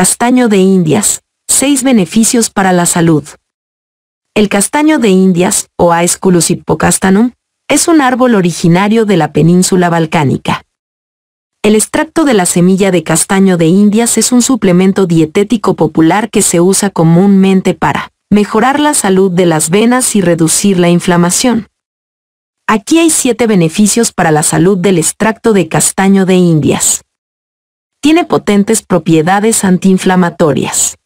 Castaño de Indias. 6 beneficios para la salud. El castaño de Indias, o Aesculus hippocastanum, es un árbol originario de la península balcánica. El extracto de la semilla de castaño de Indias es un suplemento dietético popular que se usa comúnmente para mejorar la salud de las venas y reducir la inflamación. Aquí hay 7 beneficios para la salud del extracto de castaño de Indias tiene potentes propiedades antiinflamatorias.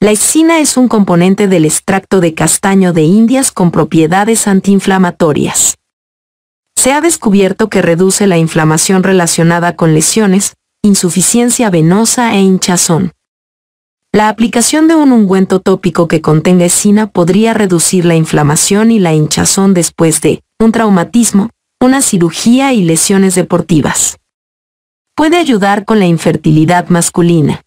La escina es un componente del extracto de castaño de indias con propiedades antiinflamatorias. Se ha descubierto que reduce la inflamación relacionada con lesiones, insuficiencia venosa e hinchazón. La aplicación de un ungüento tópico que contenga escina podría reducir la inflamación y la hinchazón después de un traumatismo, una cirugía y lesiones deportivas puede ayudar con la infertilidad masculina.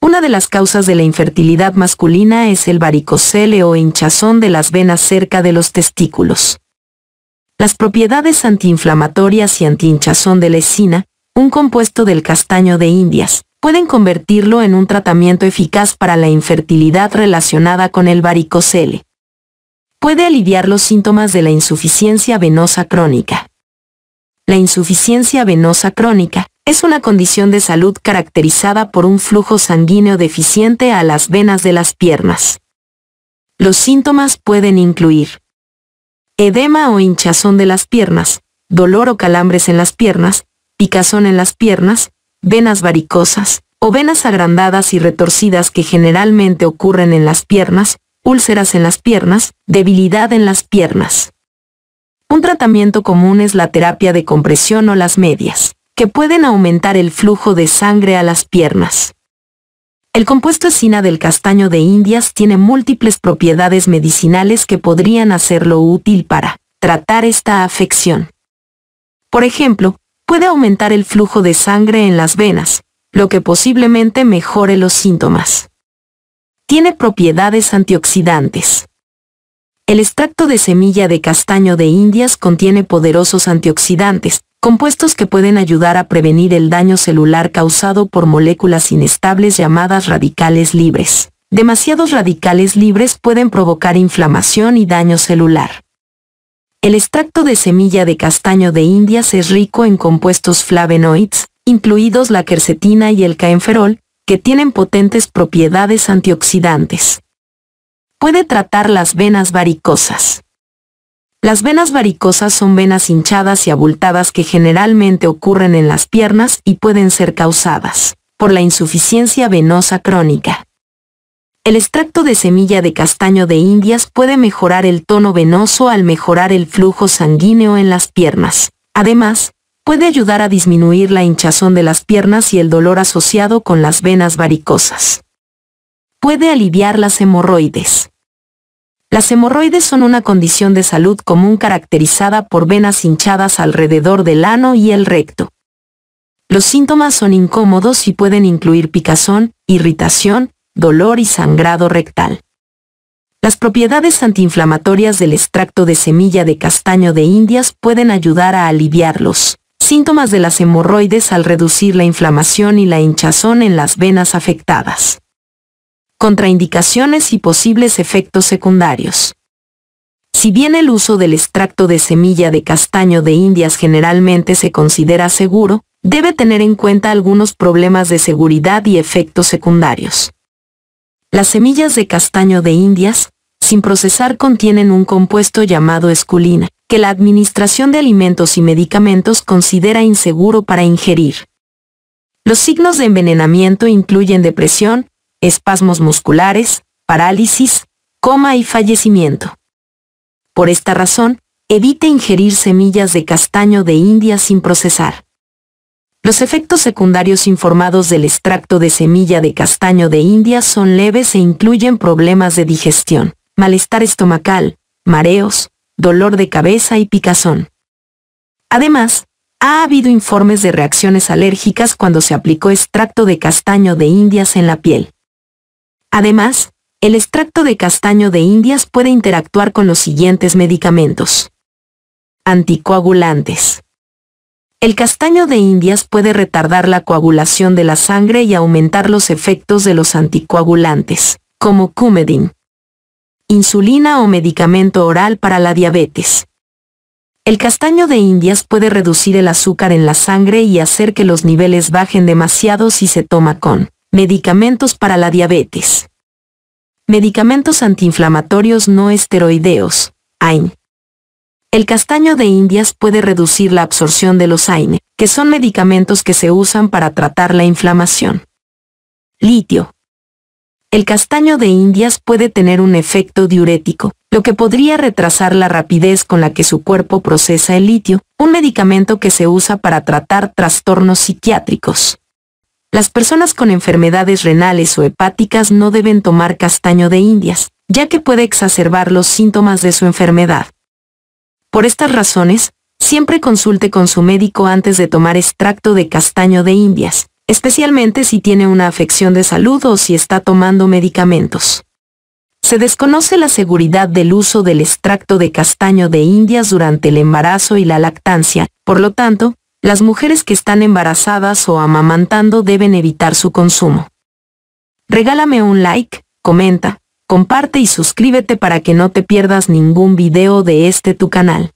Una de las causas de la infertilidad masculina es el varicocele o hinchazón de las venas cerca de los testículos. Las propiedades antiinflamatorias y antihinchazón de la escina, un compuesto del castaño de Indias, pueden convertirlo en un tratamiento eficaz para la infertilidad relacionada con el varicocele. Puede aliviar los síntomas de la insuficiencia venosa crónica. La insuficiencia venosa crónica es una condición de salud caracterizada por un flujo sanguíneo deficiente a las venas de las piernas. Los síntomas pueden incluir edema o hinchazón de las piernas, dolor o calambres en las piernas, picazón en las piernas, venas varicosas, o venas agrandadas y retorcidas que generalmente ocurren en las piernas, úlceras en las piernas, debilidad en las piernas. Un tratamiento común es la terapia de compresión o las medias que pueden aumentar el flujo de sangre a las piernas. El compuesto esina del castaño de Indias tiene múltiples propiedades medicinales que podrían hacerlo útil para tratar esta afección. Por ejemplo, puede aumentar el flujo de sangre en las venas, lo que posiblemente mejore los síntomas. Tiene propiedades antioxidantes. El extracto de semilla de castaño de Indias contiene poderosos antioxidantes, compuestos que pueden ayudar a prevenir el daño celular causado por moléculas inestables llamadas radicales libres. Demasiados radicales libres pueden provocar inflamación y daño celular. El extracto de semilla de castaño de Indias es rico en compuestos flavonoides, incluidos la quercetina y el caenferol, que tienen potentes propiedades antioxidantes. Puede tratar las venas varicosas. Las venas varicosas son venas hinchadas y abultadas que generalmente ocurren en las piernas y pueden ser causadas por la insuficiencia venosa crónica. El extracto de semilla de castaño de indias puede mejorar el tono venoso al mejorar el flujo sanguíneo en las piernas. Además, puede ayudar a disminuir la hinchazón de las piernas y el dolor asociado con las venas varicosas. Puede aliviar las hemorroides. Las hemorroides son una condición de salud común caracterizada por venas hinchadas alrededor del ano y el recto. Los síntomas son incómodos y pueden incluir picazón, irritación, dolor y sangrado rectal. Las propiedades antiinflamatorias del extracto de semilla de castaño de indias pueden ayudar a aliviarlos. Síntomas de las hemorroides al reducir la inflamación y la hinchazón en las venas afectadas contraindicaciones y posibles efectos secundarios. Si bien el uso del extracto de semilla de castaño de Indias generalmente se considera seguro, debe tener en cuenta algunos problemas de seguridad y efectos secundarios. Las semillas de castaño de Indias, sin procesar, contienen un compuesto llamado esculina, que la Administración de Alimentos y Medicamentos considera inseguro para ingerir. Los signos de envenenamiento incluyen depresión, espasmos musculares, parálisis, coma y fallecimiento. Por esta razón, evite ingerir semillas de castaño de India sin procesar. Los efectos secundarios informados del extracto de semilla de castaño de India son leves e incluyen problemas de digestión, malestar estomacal, mareos, dolor de cabeza y picazón. Además, ha habido informes de reacciones alérgicas cuando se aplicó extracto de castaño de indias en la piel. Además, el extracto de castaño de indias puede interactuar con los siguientes medicamentos. Anticoagulantes. El castaño de indias puede retardar la coagulación de la sangre y aumentar los efectos de los anticoagulantes, como Coumadin. Insulina o medicamento oral para la diabetes. El castaño de indias puede reducir el azúcar en la sangre y hacer que los niveles bajen demasiado si se toma con Medicamentos para la diabetes. Medicamentos antiinflamatorios no esteroideos, AIN. El castaño de Indias puede reducir la absorción de los AINE, que son medicamentos que se usan para tratar la inflamación. Litio. El castaño de Indias puede tener un efecto diurético, lo que podría retrasar la rapidez con la que su cuerpo procesa el litio, un medicamento que se usa para tratar trastornos psiquiátricos. Las personas con enfermedades renales o hepáticas no deben tomar castaño de indias, ya que puede exacerbar los síntomas de su enfermedad. Por estas razones, siempre consulte con su médico antes de tomar extracto de castaño de indias, especialmente si tiene una afección de salud o si está tomando medicamentos. Se desconoce la seguridad del uso del extracto de castaño de indias durante el embarazo y la lactancia, por lo tanto, las mujeres que están embarazadas o amamantando deben evitar su consumo. Regálame un like, comenta, comparte y suscríbete para que no te pierdas ningún video de este tu canal.